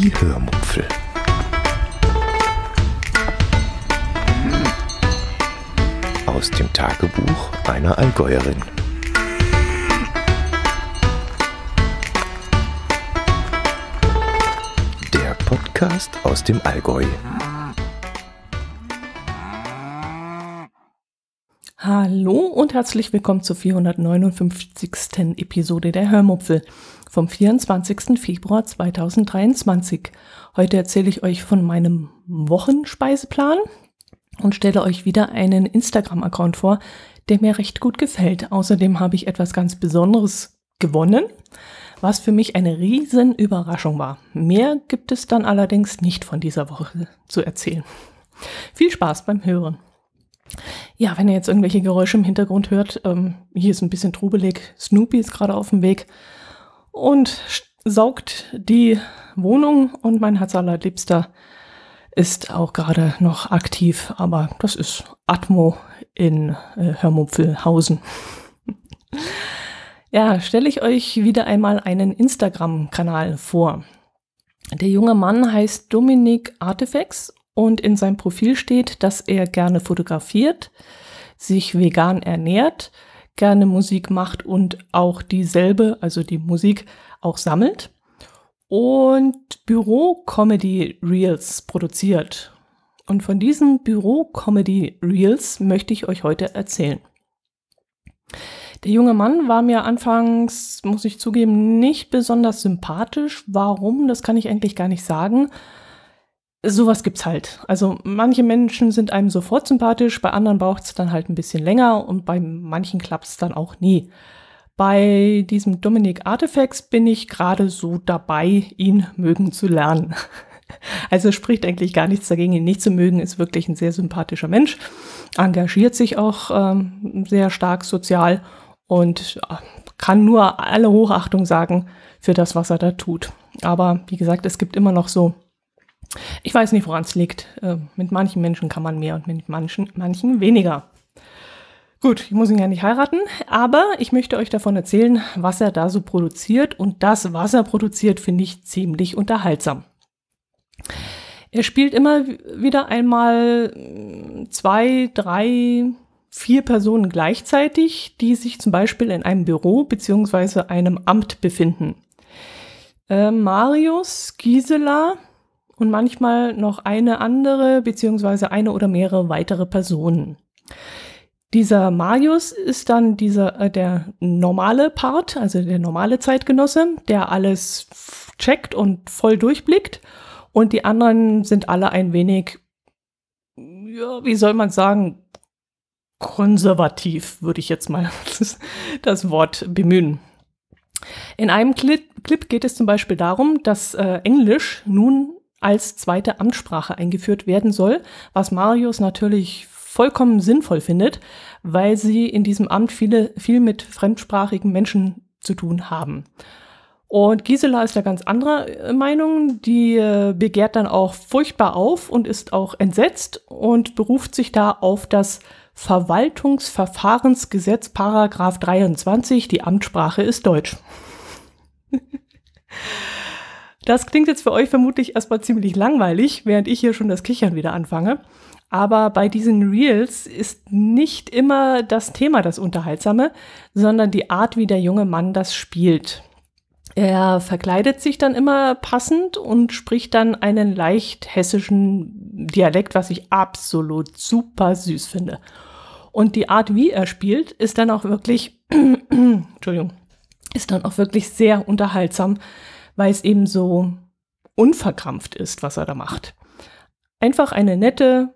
die Hörmupfel. Hm. Aus dem Tagebuch einer Allgäuerin. Der Podcast aus dem Allgäu. Hallo und herzlich willkommen zur 459. Episode der Hörmupfel vom 24. Februar 2023. Heute erzähle ich euch von meinem Wochenspeiseplan und stelle euch wieder einen Instagram-Account vor, der mir recht gut gefällt. Außerdem habe ich etwas ganz Besonderes gewonnen, was für mich eine riesen Überraschung war. Mehr gibt es dann allerdings nicht von dieser Woche zu erzählen. Viel Spaß beim Hören. Ja, wenn ihr jetzt irgendwelche Geräusche im Hintergrund hört, ähm, hier ist ein bisschen trubelig. Snoopy ist gerade auf dem Weg und saugt die Wohnung und mein Herz allerliebster ist auch gerade noch aktiv, aber das ist Atmo in äh, Hörmupfelhausen. ja, stelle ich euch wieder einmal einen Instagram-Kanal vor. Der junge Mann heißt Dominik Artifacts und in seinem Profil steht, dass er gerne fotografiert, sich vegan ernährt, gerne Musik macht und auch dieselbe, also die Musik, auch sammelt und Büro-Comedy-Reels produziert. Und von diesen Büro-Comedy-Reels möchte ich euch heute erzählen. Der junge Mann war mir anfangs, muss ich zugeben, nicht besonders sympathisch. Warum, das kann ich eigentlich gar nicht sagen sowas gibt's halt. Also manche Menschen sind einem sofort sympathisch, bei anderen braucht's dann halt ein bisschen länger und bei manchen klappt's dann auch nie. Bei diesem Dominic Artifacts bin ich gerade so dabei, ihn mögen zu lernen. Also spricht eigentlich gar nichts dagegen, ihn nicht zu mögen, ist wirklich ein sehr sympathischer Mensch, engagiert sich auch ähm, sehr stark sozial und kann nur alle Hochachtung sagen für das, was er da tut. Aber wie gesagt, es gibt immer noch so ich weiß nicht, woran es liegt. Äh, mit manchen Menschen kann man mehr und mit manchen, manchen weniger. Gut, ich muss ihn ja nicht heiraten, aber ich möchte euch davon erzählen, was er da so produziert und das, was er produziert, finde ich ziemlich unterhaltsam. Er spielt immer wieder einmal äh, zwei, drei, vier Personen gleichzeitig, die sich zum Beispiel in einem Büro bzw. einem Amt befinden. Äh, Marius, Gisela, und manchmal noch eine andere beziehungsweise eine oder mehrere weitere Personen. Dieser Marius ist dann dieser, äh, der normale Part, also der normale Zeitgenosse, der alles checkt und voll durchblickt. Und die anderen sind alle ein wenig, ja, wie soll man sagen, konservativ, würde ich jetzt mal das, das Wort bemühen. In einem Clip, Clip, geht es zum Beispiel darum, dass äh, Englisch nun als zweite Amtssprache eingeführt werden soll, was Marius natürlich vollkommen sinnvoll findet, weil sie in diesem Amt viele, viel mit fremdsprachigen Menschen zu tun haben. Und Gisela ist da ganz anderer äh, Meinung, die äh, begehrt dann auch furchtbar auf und ist auch entsetzt und beruft sich da auf das Verwaltungsverfahrensgesetz Paragraph 23, die Amtssprache ist Deutsch. Das klingt jetzt für euch vermutlich erstmal ziemlich langweilig, während ich hier schon das Kichern wieder anfange. Aber bei diesen Reels ist nicht immer das Thema das Unterhaltsame, sondern die Art, wie der junge Mann das spielt. Er verkleidet sich dann immer passend und spricht dann einen leicht hessischen Dialekt, was ich absolut super süß finde. Und die Art, wie er spielt, ist dann auch wirklich, Entschuldigung, ist dann auch wirklich sehr unterhaltsam weil es eben so unverkrampft ist, was er da macht. Einfach eine nette,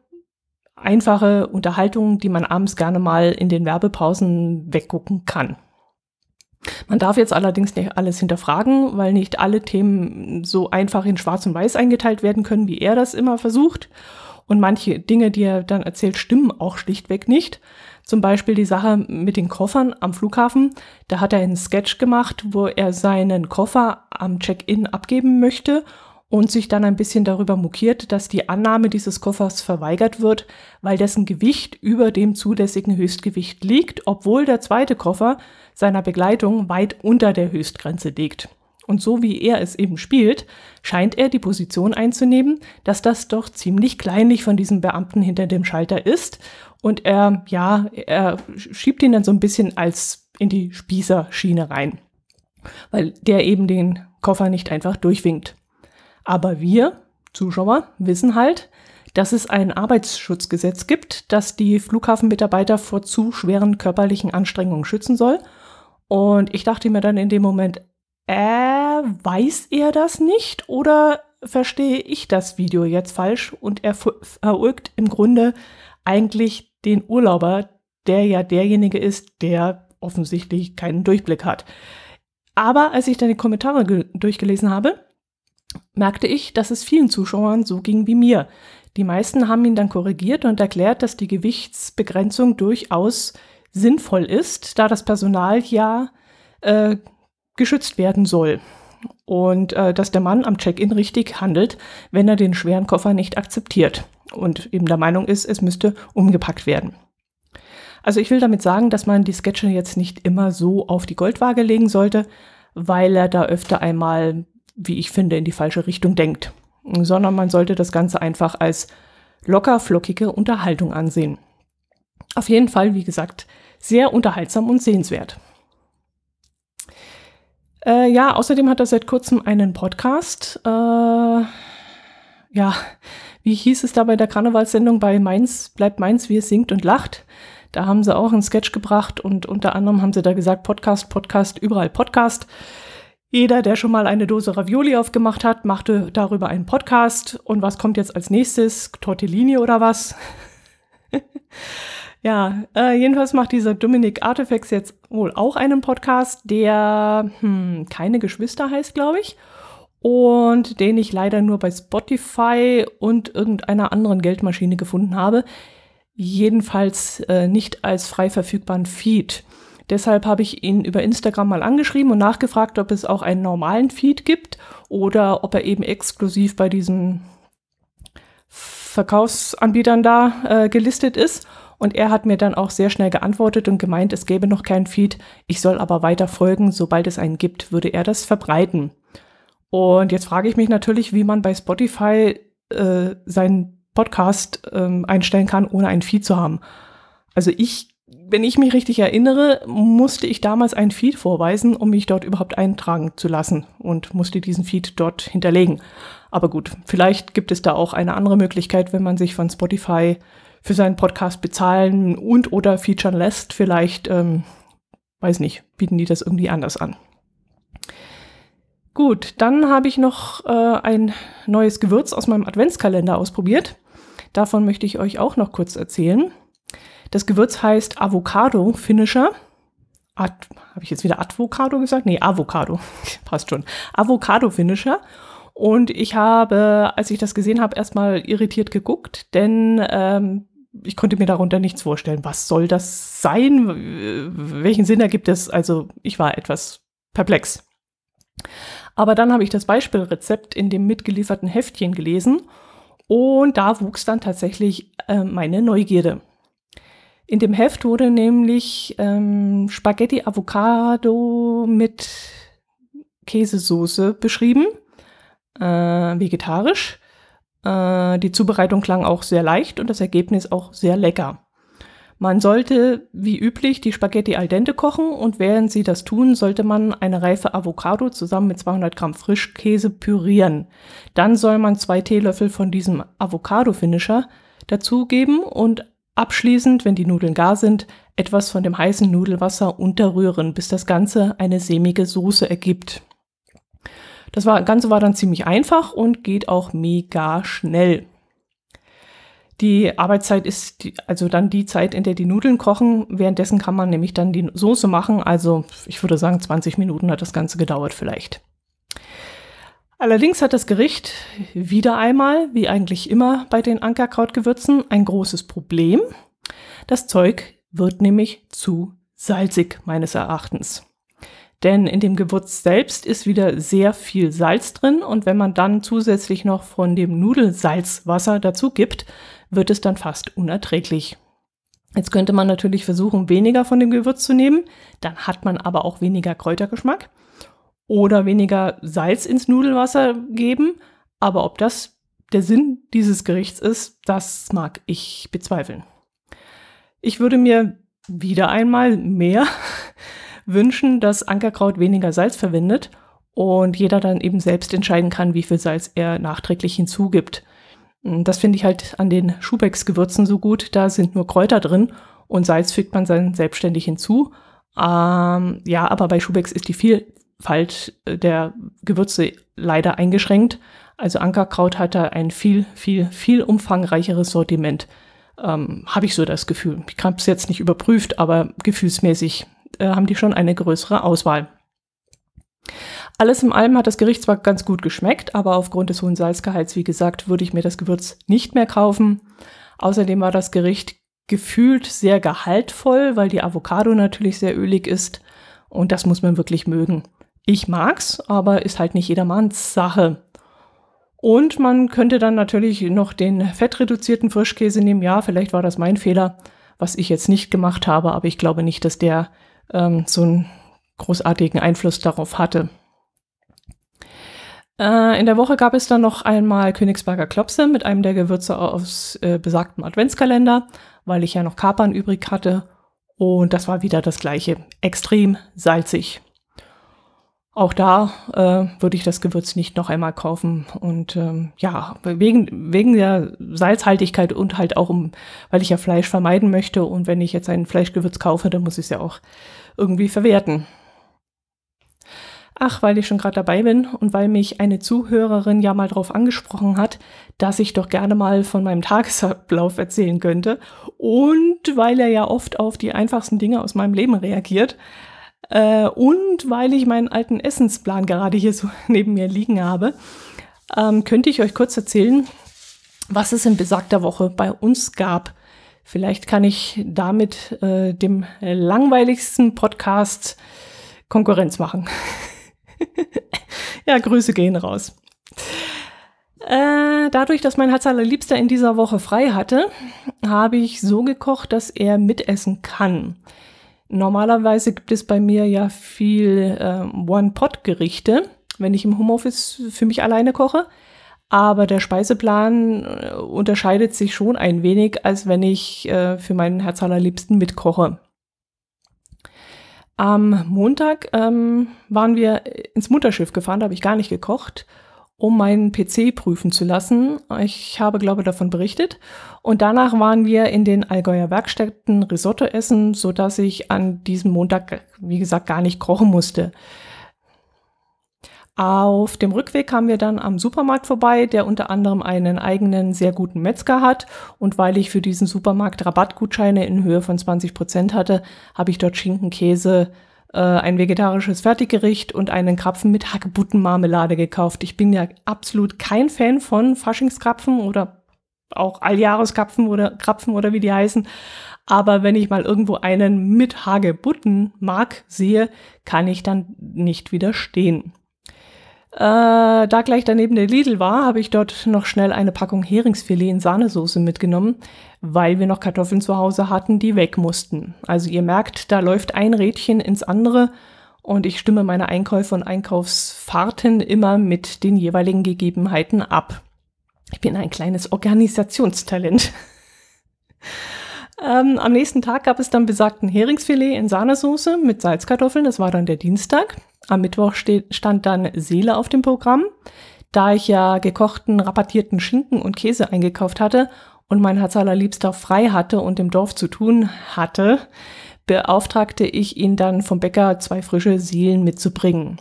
einfache Unterhaltung, die man abends gerne mal in den Werbepausen weggucken kann. Man darf jetzt allerdings nicht alles hinterfragen, weil nicht alle Themen so einfach in Schwarz und Weiß eingeteilt werden können, wie er das immer versucht. Und manche Dinge, die er dann erzählt, stimmen auch schlichtweg nicht. Zum Beispiel die Sache mit den Koffern am Flughafen. Da hat er einen Sketch gemacht, wo er seinen Koffer am Check-in abgeben möchte und sich dann ein bisschen darüber mokiert, dass die Annahme dieses Koffers verweigert wird, weil dessen Gewicht über dem zulässigen Höchstgewicht liegt, obwohl der zweite Koffer seiner Begleitung weit unter der Höchstgrenze liegt. Und so wie er es eben spielt, scheint er die Position einzunehmen, dass das doch ziemlich kleinlich von diesem Beamten hinter dem Schalter ist. Und er, ja, er schiebt ihn dann so ein bisschen als in die Spießerschiene rein, weil der eben den Koffer nicht einfach durchwinkt. Aber wir, Zuschauer, wissen halt, dass es ein Arbeitsschutzgesetz gibt, das die Flughafenmitarbeiter vor zu schweren körperlichen Anstrengungen schützen soll. Und ich dachte mir dann in dem Moment, äh, weiß er das nicht oder verstehe ich das Video jetzt falsch und er verurgt im Grunde eigentlich den Urlauber, der ja derjenige ist, der offensichtlich keinen Durchblick hat. Aber als ich dann die Kommentare durchgelesen habe, merkte ich, dass es vielen Zuschauern so ging wie mir. Die meisten haben ihn dann korrigiert und erklärt, dass die Gewichtsbegrenzung durchaus sinnvoll ist, da das Personal ja äh, geschützt werden soll. Und äh, dass der Mann am Check-in richtig handelt, wenn er den schweren Koffer nicht akzeptiert und eben der Meinung ist, es müsste umgepackt werden. Also ich will damit sagen, dass man die Sketche jetzt nicht immer so auf die Goldwaage legen sollte, weil er da öfter einmal, wie ich finde, in die falsche Richtung denkt, sondern man sollte das Ganze einfach als locker flockige Unterhaltung ansehen. Auf jeden Fall, wie gesagt, sehr unterhaltsam und sehenswert. Äh, ja, außerdem hat er seit kurzem einen Podcast. Äh, ja, wie hieß es da bei der Karnevalssendung bei Mainz, bleibt Mainz, wie es singt und lacht. Da haben sie auch einen Sketch gebracht und unter anderem haben sie da gesagt, Podcast, Podcast, überall Podcast. Jeder, der schon mal eine Dose Ravioli aufgemacht hat, machte darüber einen Podcast. Und was kommt jetzt als nächstes? Tortellini oder was? Ja, äh, jedenfalls macht dieser Dominik Artifacts jetzt wohl auch einen Podcast, der hm, keine Geschwister heißt, glaube ich. Und den ich leider nur bei Spotify und irgendeiner anderen Geldmaschine gefunden habe. Jedenfalls äh, nicht als frei verfügbaren Feed. Deshalb habe ich ihn über Instagram mal angeschrieben und nachgefragt, ob es auch einen normalen Feed gibt oder ob er eben exklusiv bei diesen Verkaufsanbietern da äh, gelistet ist. Und er hat mir dann auch sehr schnell geantwortet und gemeint, es gäbe noch keinen Feed, ich soll aber weiter folgen, sobald es einen gibt, würde er das verbreiten. Und jetzt frage ich mich natürlich, wie man bei Spotify äh, seinen Podcast ähm, einstellen kann, ohne einen Feed zu haben. Also ich, wenn ich mich richtig erinnere, musste ich damals einen Feed vorweisen, um mich dort überhaupt eintragen zu lassen und musste diesen Feed dort hinterlegen. Aber gut, vielleicht gibt es da auch eine andere Möglichkeit, wenn man sich von Spotify für seinen Podcast bezahlen und oder featuren lässt. Vielleicht, ähm, weiß nicht, bieten die das irgendwie anders an. Gut, dann habe ich noch äh, ein neues Gewürz aus meinem Adventskalender ausprobiert. Davon möchte ich euch auch noch kurz erzählen. Das Gewürz heißt Avocado Finisher. habe ich jetzt wieder Avocado gesagt? Nee, Avocado. Passt schon. Avocado Finisher. Und ich habe, als ich das gesehen habe, erstmal irritiert geguckt, denn ähm, ich konnte mir darunter nichts vorstellen. Was soll das sein? Welchen Sinn ergibt es? Also ich war etwas perplex. Aber dann habe ich das Beispielrezept in dem mitgelieferten Heftchen gelesen und da wuchs dann tatsächlich äh, meine Neugierde. In dem Heft wurde nämlich ähm, Spaghetti Avocado mit Käsesoße beschrieben, äh, vegetarisch. Äh, die Zubereitung klang auch sehr leicht und das Ergebnis auch sehr lecker. Man sollte, wie üblich, die Spaghetti al dente kochen und während Sie das tun, sollte man eine reife Avocado zusammen mit 200 Gramm Frischkäse pürieren. Dann soll man zwei Teelöffel von diesem Avocado-Finisher dazugeben und abschließend, wenn die Nudeln gar sind, etwas von dem heißen Nudelwasser unterrühren, bis das Ganze eine sämige Soße ergibt. Das war, Ganze war dann ziemlich einfach und geht auch mega schnell. Die Arbeitszeit ist die, also dann die Zeit, in der die Nudeln kochen. Währenddessen kann man nämlich dann die Soße machen. Also ich würde sagen, 20 Minuten hat das Ganze gedauert vielleicht. Allerdings hat das Gericht wieder einmal, wie eigentlich immer bei den Ankerkrautgewürzen, ein großes Problem. Das Zeug wird nämlich zu salzig, meines Erachtens. Denn in dem Gewürz selbst ist wieder sehr viel Salz drin und wenn man dann zusätzlich noch von dem Nudelsalzwasser dazu gibt, wird es dann fast unerträglich. Jetzt könnte man natürlich versuchen, weniger von dem Gewürz zu nehmen, dann hat man aber auch weniger Kräutergeschmack oder weniger Salz ins Nudelwasser geben, aber ob das der Sinn dieses Gerichts ist, das mag ich bezweifeln. Ich würde mir wieder einmal mehr wünschen, dass Ankerkraut weniger Salz verwendet und jeder dann eben selbst entscheiden kann, wie viel Salz er nachträglich hinzugibt. Das finde ich halt an den Schubecks-Gewürzen so gut. Da sind nur Kräuter drin und Salz fügt man dann selbstständig hinzu. Ähm, ja, aber bei Schubecks ist die Vielfalt der Gewürze leider eingeschränkt. Also Ankerkraut hat da ein viel, viel, viel umfangreicheres Sortiment. Ähm, Habe ich so das Gefühl. Ich habe es jetzt nicht überprüft, aber gefühlsmäßig äh, haben die schon eine größere Auswahl. Alles in allem hat das Gericht zwar ganz gut geschmeckt, aber aufgrund des hohen Salzgehalts, wie gesagt, würde ich mir das Gewürz nicht mehr kaufen. Außerdem war das Gericht gefühlt sehr gehaltvoll, weil die Avocado natürlich sehr ölig ist und das muss man wirklich mögen. Ich mag's, aber ist halt nicht jedermanns Sache. Und man könnte dann natürlich noch den fettreduzierten Frischkäse nehmen. Ja, vielleicht war das mein Fehler, was ich jetzt nicht gemacht habe, aber ich glaube nicht, dass der ähm, so einen großartigen Einfluss darauf hatte. Äh, in der Woche gab es dann noch einmal Königsberger Klopse mit einem der Gewürze aus äh, besagtem Adventskalender, weil ich ja noch Kapern übrig hatte. Und das war wieder das gleiche. Extrem salzig. Auch da äh, würde ich das Gewürz nicht noch einmal kaufen. Und ähm, ja, wegen, wegen der Salzhaltigkeit und halt auch, um, weil ich ja Fleisch vermeiden möchte. Und wenn ich jetzt ein Fleischgewürz kaufe, dann muss ich es ja auch irgendwie verwerten. Ach, weil ich schon gerade dabei bin und weil mich eine Zuhörerin ja mal darauf angesprochen hat, dass ich doch gerne mal von meinem Tagesablauf erzählen könnte und weil er ja oft auf die einfachsten Dinge aus meinem Leben reagiert äh, und weil ich meinen alten Essensplan gerade hier so neben mir liegen habe, ähm, könnte ich euch kurz erzählen, was es in besagter Woche bei uns gab. Vielleicht kann ich damit äh, dem langweiligsten Podcast Konkurrenz machen. ja, Grüße gehen raus. Äh, dadurch, dass mein Herz in dieser Woche frei hatte, habe ich so gekocht, dass er mitessen kann. Normalerweise gibt es bei mir ja viel äh, One-Pot-Gerichte, wenn ich im Homeoffice für mich alleine koche. Aber der Speiseplan äh, unterscheidet sich schon ein wenig, als wenn ich äh, für meinen Herz allerliebsten mitkoche. Am Montag ähm, waren wir ins Mutterschiff gefahren, da habe ich gar nicht gekocht, um meinen PC prüfen zu lassen. Ich habe, glaube davon berichtet. Und danach waren wir in den Allgäuer Werkstätten Risotto essen, sodass ich an diesem Montag, wie gesagt, gar nicht kochen musste. Auf dem Rückweg kamen wir dann am Supermarkt vorbei, der unter anderem einen eigenen sehr guten Metzger hat. Und weil ich für diesen Supermarkt Rabattgutscheine in Höhe von 20 Prozent hatte, habe ich dort Schinkenkäse, äh, ein vegetarisches Fertiggericht und einen Krapfen mit Hackebuttenmarmelade gekauft. Ich bin ja absolut kein Fan von Faschingskrapfen oder auch Alljahreskrapfen oder Krapfen oder wie die heißen. Aber wenn ich mal irgendwo einen mit Hagebutten mag sehe, kann ich dann nicht widerstehen. Äh, da gleich daneben der Lidl war, habe ich dort noch schnell eine Packung Heringsfilet in Sahnesoße mitgenommen, weil wir noch Kartoffeln zu Hause hatten, die weg mussten. Also ihr merkt, da läuft ein Rädchen ins andere und ich stimme meine Einkäufe und Einkaufsfahrten immer mit den jeweiligen Gegebenheiten ab. Ich bin ein kleines Organisationstalent. ähm, am nächsten Tag gab es dann besagten Heringsfilet in Sahnesoße mit Salzkartoffeln. Das war dann der Dienstag. Am Mittwoch stand dann Seele auf dem Programm, da ich ja gekochten, rabattierten Schinken und Käse eingekauft hatte und mein Herz allerliebster frei hatte und im Dorf zu tun hatte, beauftragte ich ihn dann vom Bäcker zwei frische Seelen mitzubringen.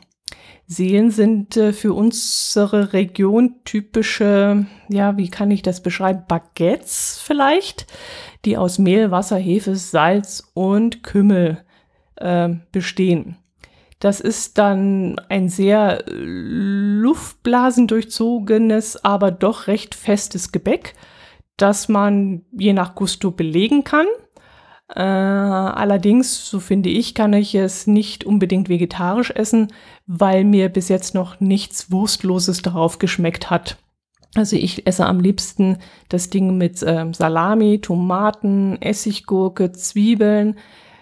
Seelen sind äh, für unsere Region typische, ja, wie kann ich das beschreiben, Baguettes vielleicht, die aus Mehl, Wasser, Hefe, Salz und Kümmel äh, bestehen. Das ist dann ein sehr luftblasendurchzogenes, aber doch recht festes Gebäck, das man je nach Gusto belegen kann. Äh, allerdings, so finde ich, kann ich es nicht unbedingt vegetarisch essen, weil mir bis jetzt noch nichts Wurstloses darauf geschmeckt hat. Also ich esse am liebsten das Ding mit äh, Salami, Tomaten, Essiggurke, Zwiebeln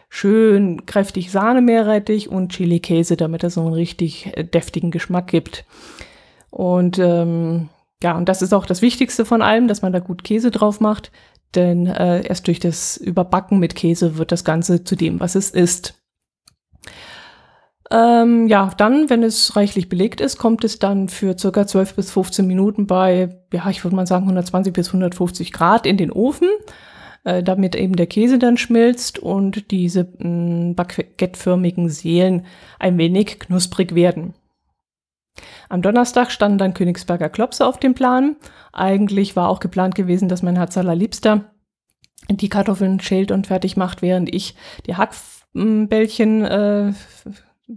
schön kräftig Sahne-Meerrettich und Chili-Käse, damit es so einen richtig äh, deftigen Geschmack gibt. Und ähm, ja, und das ist auch das Wichtigste von allem, dass man da gut Käse drauf macht, denn äh, erst durch das Überbacken mit Käse wird das Ganze zu dem, was es ist. Ähm, ja, dann, wenn es reichlich belegt ist, kommt es dann für circa 12 bis 15 Minuten bei, ja, ich würde mal sagen 120 bis 150 Grad in den Ofen äh, damit eben der Käse dann schmilzt und diese mm, baguetteförmigen Seelen ein wenig knusprig werden. Am Donnerstag standen dann Königsberger Klopse auf dem Plan. Eigentlich war auch geplant gewesen, dass mein Hatzala Liebster die Kartoffeln schält und fertig macht, während ich die Hackbällchen äh,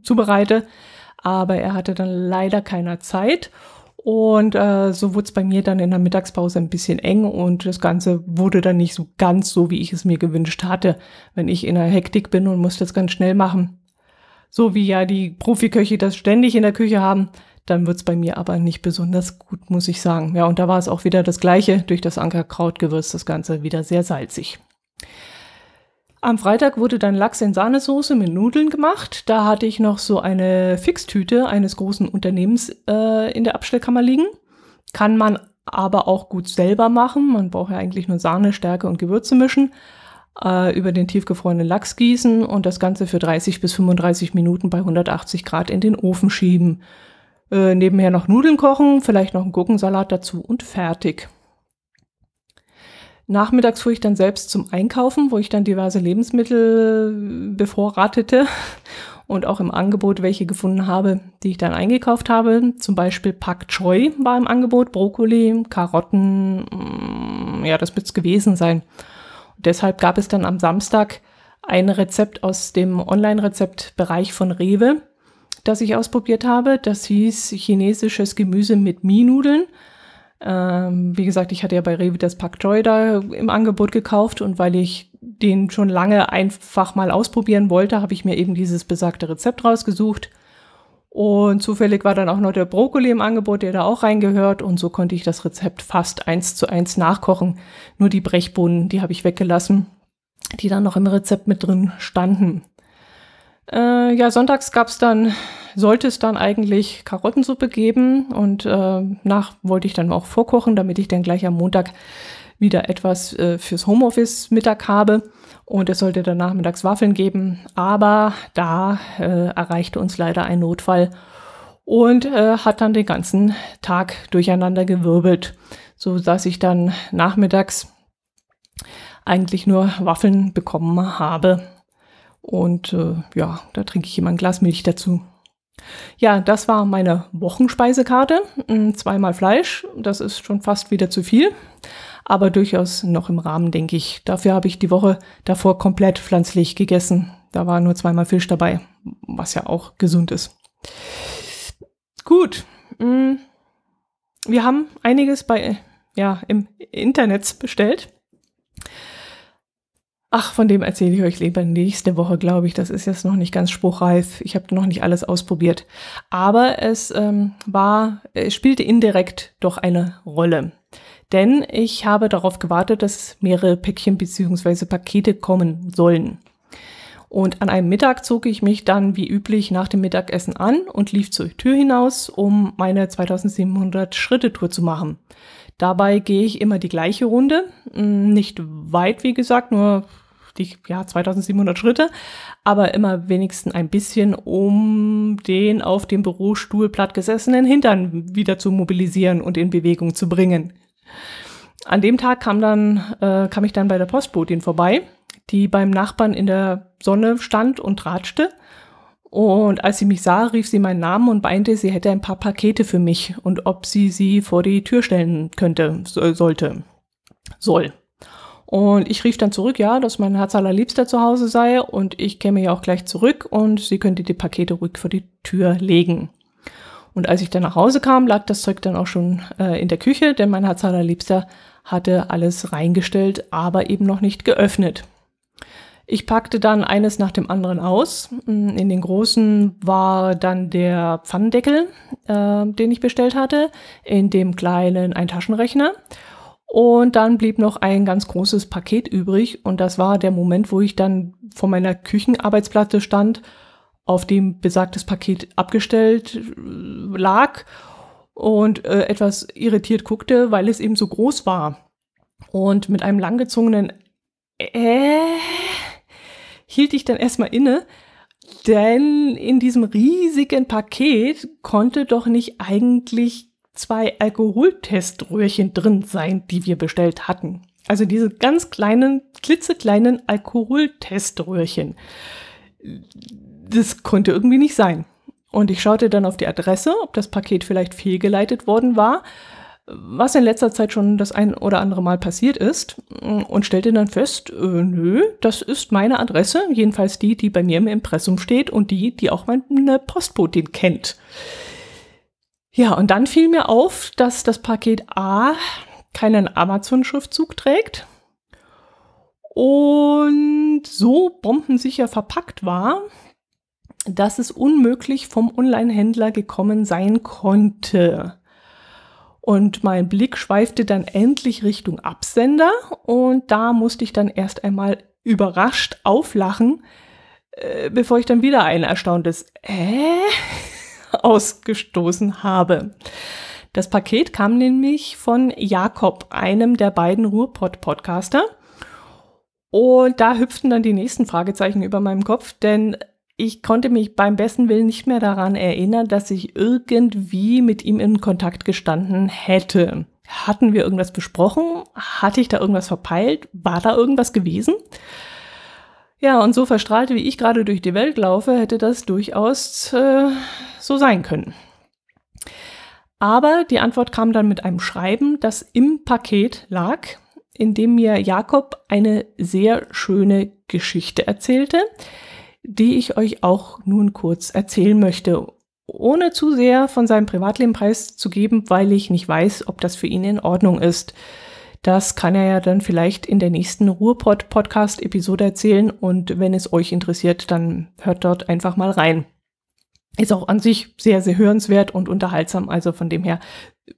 zubereite. Aber er hatte dann leider keiner Zeit und äh, so wurde es bei mir dann in der Mittagspause ein bisschen eng und das Ganze wurde dann nicht so ganz so, wie ich es mir gewünscht hatte, wenn ich in der Hektik bin und muss das ganz schnell machen. So wie ja die Profiköche das ständig in der Küche haben, dann wird's bei mir aber nicht besonders gut, muss ich sagen. Ja, und da war es auch wieder das gleiche, durch das Ankerkrautgewürz das Ganze wieder sehr salzig. Am Freitag wurde dann Lachs in Sahnesoße mit Nudeln gemacht. Da hatte ich noch so eine Fixtüte eines großen Unternehmens äh, in der Abstellkammer liegen. Kann man aber auch gut selber machen. Man braucht ja eigentlich nur Sahne, Stärke und Gewürze mischen, äh, über den tiefgefrorenen Lachs gießen und das Ganze für 30 bis 35 Minuten bei 180 Grad in den Ofen schieben. Äh, nebenher noch Nudeln kochen, vielleicht noch einen Gurkensalat dazu und fertig. Nachmittags fuhr ich dann selbst zum Einkaufen, wo ich dann diverse Lebensmittel bevorratete und auch im Angebot welche gefunden habe, die ich dann eingekauft habe. Zum Beispiel Pak Choi war im Angebot, Brokkoli, Karotten, mm, ja, das wird's gewesen sein. Und deshalb gab es dann am Samstag ein Rezept aus dem Online-Rezeptbereich von Rewe, das ich ausprobiert habe. Das hieß chinesisches Gemüse mit Mienudeln. nudeln ähm, wie gesagt, ich hatte ja bei Rewe das Pack Joy da im Angebot gekauft und weil ich den schon lange einfach mal ausprobieren wollte, habe ich mir eben dieses besagte Rezept rausgesucht. Und zufällig war dann auch noch der Brokkoli im Angebot, der da auch reingehört. Und so konnte ich das Rezept fast eins zu eins nachkochen. Nur die Brechbohnen, die habe ich weggelassen, die dann noch im Rezept mit drin standen. Äh, ja, sonntags gab es dann, sollte es dann eigentlich Karottensuppe geben und äh, nach wollte ich dann auch vorkochen, damit ich dann gleich am Montag wieder etwas äh, fürs Homeoffice Mittag habe und es sollte dann nachmittags Waffeln geben. Aber da äh, erreichte uns leider ein Notfall und äh, hat dann den ganzen Tag durcheinander gewirbelt, so dass ich dann nachmittags eigentlich nur Waffeln bekommen habe und äh, ja, da trinke ich immer ein Glas Milch dazu. Ja, das war meine Wochenspeisekarte. Hm, zweimal Fleisch, das ist schon fast wieder zu viel, aber durchaus noch im Rahmen, denke ich. Dafür habe ich die Woche davor komplett pflanzlich gegessen. Da war nur zweimal Fisch dabei, was ja auch gesund ist. Gut, hm, wir haben einiges bei, ja, im Internet bestellt. Ach, von dem erzähle ich euch lieber nächste Woche, glaube ich. Das ist jetzt noch nicht ganz spruchreif. Ich habe noch nicht alles ausprobiert. Aber es ähm, war, äh, es spielte indirekt doch eine Rolle. Denn ich habe darauf gewartet, dass mehrere Päckchen bzw. Pakete kommen sollen. Und an einem Mittag zog ich mich dann wie üblich nach dem Mittagessen an und lief zur Tür hinaus, um meine 2700 Schritte Tour zu machen. Dabei gehe ich immer die gleiche Runde, mm, nicht weit, wie gesagt, nur die ja, 2700 Schritte, aber immer wenigstens ein bisschen, um den auf dem Bürostuhl platt gesessenen Hintern wieder zu mobilisieren und in Bewegung zu bringen. An dem Tag kam, dann, äh, kam ich dann bei der Postbotin vorbei, die beim Nachbarn in der Sonne stand und ratschte und als sie mich sah, rief sie meinen Namen und meinte, sie hätte ein paar Pakete für mich und ob sie sie vor die Tür stellen könnte, so, sollte, soll. Und ich rief dann zurück, ja, dass mein Herz allerliebster zu Hause sei und ich käme ja auch gleich zurück und sie könnte die Pakete ruhig vor die Tür legen. Und als ich dann nach Hause kam, lag das Zeug dann auch schon äh, in der Küche, denn mein Herz allerliebster hatte alles reingestellt, aber eben noch nicht geöffnet. Ich packte dann eines nach dem anderen aus. In den großen war dann der Pfannendeckel, äh, den ich bestellt hatte. In dem kleinen ein Taschenrechner. Und dann blieb noch ein ganz großes Paket übrig. Und das war der Moment, wo ich dann vor meiner Küchenarbeitsplatte stand, auf dem besagtes Paket abgestellt äh, lag und äh, etwas irritiert guckte, weil es eben so groß war. Und mit einem langgezogenen Äh hielt ich dann erstmal inne, denn in diesem riesigen Paket konnte doch nicht eigentlich zwei Alkoholteströhrchen drin sein, die wir bestellt hatten. Also diese ganz kleinen, klitzekleinen Alkoholteströhrchen. Das konnte irgendwie nicht sein. Und ich schaute dann auf die Adresse, ob das Paket vielleicht fehlgeleitet worden war was in letzter Zeit schon das ein oder andere Mal passiert ist mm, und stellte dann fest, äh, nö, das ist meine Adresse, jedenfalls die, die bei mir im Impressum steht und die, die auch meine Postbotin kennt. Ja, und dann fiel mir auf, dass das Paket A keinen Amazon-Schriftzug trägt und so bombensicher verpackt war, dass es unmöglich vom Online-Händler gekommen sein konnte. Und mein Blick schweifte dann endlich Richtung Absender und da musste ich dann erst einmal überrascht auflachen, äh, bevor ich dann wieder ein erstauntes Äh ausgestoßen habe. Das Paket kam nämlich von Jakob, einem der beiden Ruhrpott-Podcaster. Und da hüpften dann die nächsten Fragezeichen über meinem Kopf, denn ich konnte mich beim besten Willen nicht mehr daran erinnern, dass ich irgendwie mit ihm in Kontakt gestanden hätte. Hatten wir irgendwas besprochen? Hatte ich da irgendwas verpeilt? War da irgendwas gewesen? Ja, und so verstrahlt, wie ich gerade durch die Welt laufe, hätte das durchaus äh, so sein können. Aber die Antwort kam dann mit einem Schreiben, das im Paket lag, in dem mir Jakob eine sehr schöne Geschichte erzählte, die ich euch auch nun kurz erzählen möchte, ohne zu sehr von seinem Privatleben preiszugeben, weil ich nicht weiß, ob das für ihn in Ordnung ist. Das kann er ja dann vielleicht in der nächsten Ruhrpott-Podcast-Episode erzählen und wenn es euch interessiert, dann hört dort einfach mal rein. Ist auch an sich sehr, sehr hörenswert und unterhaltsam, also von dem her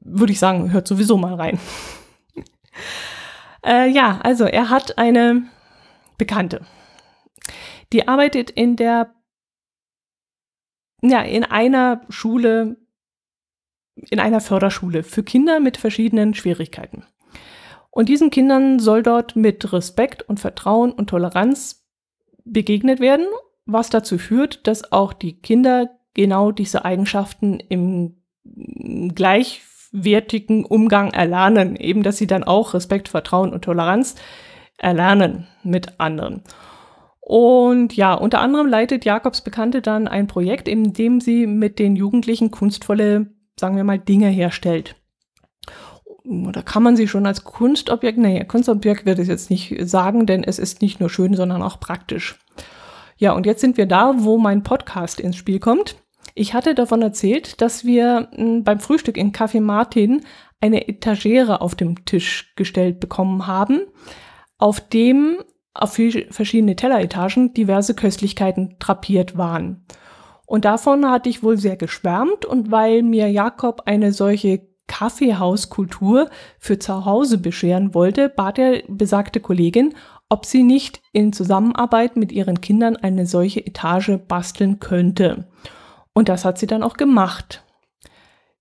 würde ich sagen, hört sowieso mal rein. äh, ja, also er hat eine Bekannte. Die arbeitet in der, ja, in einer Schule, in einer Förderschule für Kinder mit verschiedenen Schwierigkeiten. Und diesen Kindern soll dort mit Respekt und Vertrauen und Toleranz begegnet werden, was dazu führt, dass auch die Kinder genau diese Eigenschaften im gleichwertigen Umgang erlernen, eben dass sie dann auch Respekt, Vertrauen und Toleranz erlernen mit anderen. Und ja, unter anderem leitet Jakobs Bekannte dann ein Projekt, in dem sie mit den Jugendlichen kunstvolle, sagen wir mal, Dinge herstellt. Oder kann man sie schon als Kunstobjekt, nee, Kunstobjekt wird es jetzt nicht sagen, denn es ist nicht nur schön, sondern auch praktisch. Ja, und jetzt sind wir da, wo mein Podcast ins Spiel kommt. Ich hatte davon erzählt, dass wir hm, beim Frühstück in Café Martin eine Etagere auf dem Tisch gestellt bekommen haben, auf dem auf verschiedene Telleretagen diverse Köstlichkeiten drapiert waren. Und davon hatte ich wohl sehr geschwärmt und weil mir Jakob eine solche Kaffeehauskultur für zu Hause bescheren wollte, bat er besagte Kollegin, ob sie nicht in Zusammenarbeit mit ihren Kindern eine solche Etage basteln könnte. Und das hat sie dann auch gemacht.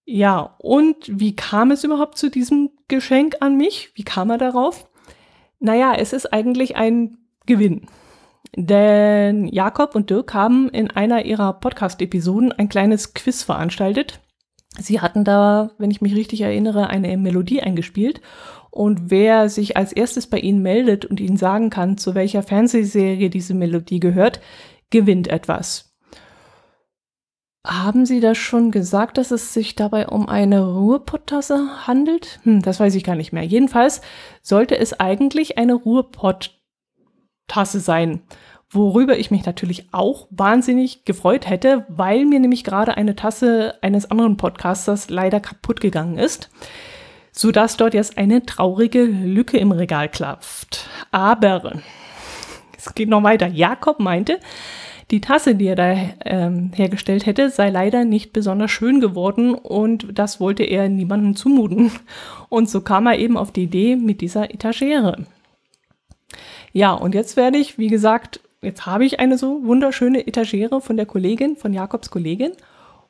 Ja, und wie kam es überhaupt zu diesem Geschenk an mich? Wie kam er darauf? Naja, es ist eigentlich ein Gewinn. Denn Jakob und Dirk haben in einer ihrer Podcast-Episoden ein kleines Quiz veranstaltet. Sie hatten da, wenn ich mich richtig erinnere, eine Melodie eingespielt. Und wer sich als erstes bei Ihnen meldet und Ihnen sagen kann, zu welcher Fernsehserie diese Melodie gehört, gewinnt etwas. Haben Sie das schon gesagt, dass es sich dabei um eine Ruhrpott-Tasse handelt? Hm, das weiß ich gar nicht mehr. Jedenfalls sollte es eigentlich eine Ruhrpott-Tasse sein, worüber ich mich natürlich auch wahnsinnig gefreut hätte, weil mir nämlich gerade eine Tasse eines anderen Podcasters leider kaputt gegangen ist, sodass dort jetzt eine traurige Lücke im Regal klafft. Aber es geht noch weiter. Jakob meinte, die Tasse, die er da ähm, hergestellt hätte, sei leider nicht besonders schön geworden und das wollte er niemandem zumuten. Und so kam er eben auf die Idee mit dieser Etagere. Ja, und jetzt werde ich, wie gesagt, jetzt habe ich eine so wunderschöne Etagere von der Kollegin, von Jakobs Kollegin.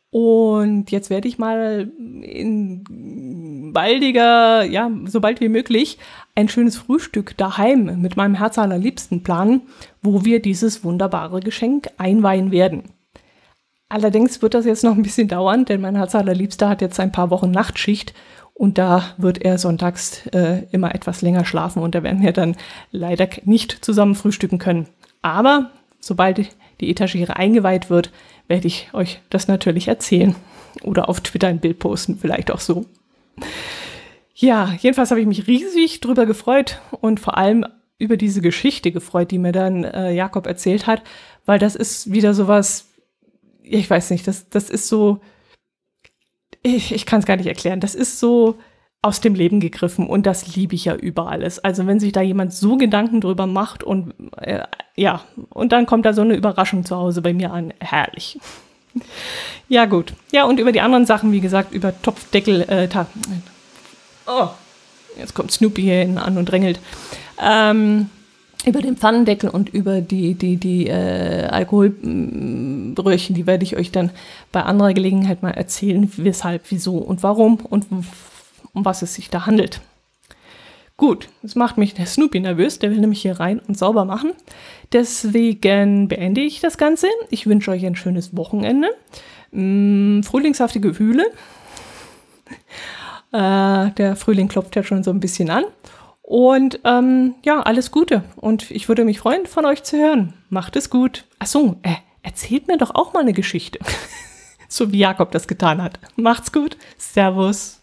Und jetzt werde ich mal in baldiger, ja, so bald wie möglich ein schönes Frühstück daheim mit meinem Herz allerliebsten planen, wo wir dieses wunderbare Geschenk einweihen werden. Allerdings wird das jetzt noch ein bisschen dauern, denn mein Herz allerliebster hat jetzt ein paar Wochen Nachtschicht und da wird er sonntags äh, immer etwas länger schlafen und da werden wir dann leider nicht zusammen frühstücken können. Aber sobald die Etagere eingeweiht wird, werde ich euch das natürlich erzählen oder auf Twitter ein Bild posten, vielleicht auch so. Ja, jedenfalls habe ich mich riesig drüber gefreut und vor allem über diese Geschichte gefreut, die mir dann äh, Jakob erzählt hat, weil das ist wieder sowas, ich weiß nicht, das, das ist so, ich, ich kann es gar nicht erklären, das ist so aus dem Leben gegriffen und das liebe ich ja über alles. Also wenn sich da jemand so Gedanken drüber macht und äh, ja, und dann kommt da so eine Überraschung zu Hause bei mir an, herrlich. Ja, gut. Ja, und über die anderen Sachen, wie gesagt, über Topfdeckel, äh, Oh, jetzt kommt Snoopy hier hinten an und drängelt. Ähm, über den Pfannendeckel und über die, die, die äh, Alkoholröhrchen, die werde ich euch dann bei anderer Gelegenheit mal erzählen, weshalb, wieso und warum und um was es sich da handelt. Gut, das macht mich der Snoopy nervös, der will nämlich hier rein und sauber machen. Deswegen beende ich das Ganze. Ich wünsche euch ein schönes Wochenende. Mh, mm, frühlingshafte Gefühle. Äh, der Frühling klopft ja schon so ein bisschen an. Und ähm, ja, alles Gute. Und ich würde mich freuen, von euch zu hören. Macht es gut. Ach so, äh, erzählt mir doch auch mal eine Geschichte. so wie Jakob das getan hat. Macht's gut. Servus.